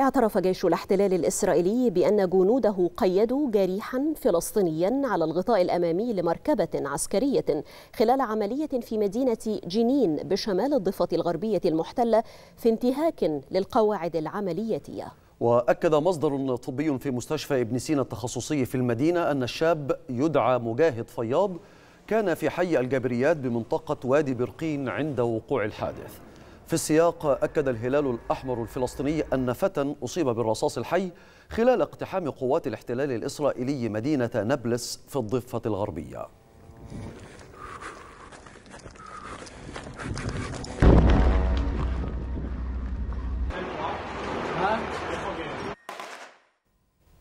اعترف جيش الاحتلال الإسرائيلي بأن جنوده قيدوا جريحا فلسطينيا على الغطاء الأمامي لمركبة عسكرية خلال عملية في مدينة جنين بشمال الضفة الغربية المحتلة في انتهاك للقواعد العملياتية وأكد مصدر طبي في مستشفى ابن سينا التخصصي في المدينة أن الشاب يدعى مجاهد فياض كان في حي الجابريات بمنطقة وادي برقين عند وقوع الحادث في السياق أكد الهلال الأحمر الفلسطيني أن فتى أصيب بالرصاص الحي خلال اقتحام قوات الاحتلال الإسرائيلي مدينة نابلس في الضفة الغربية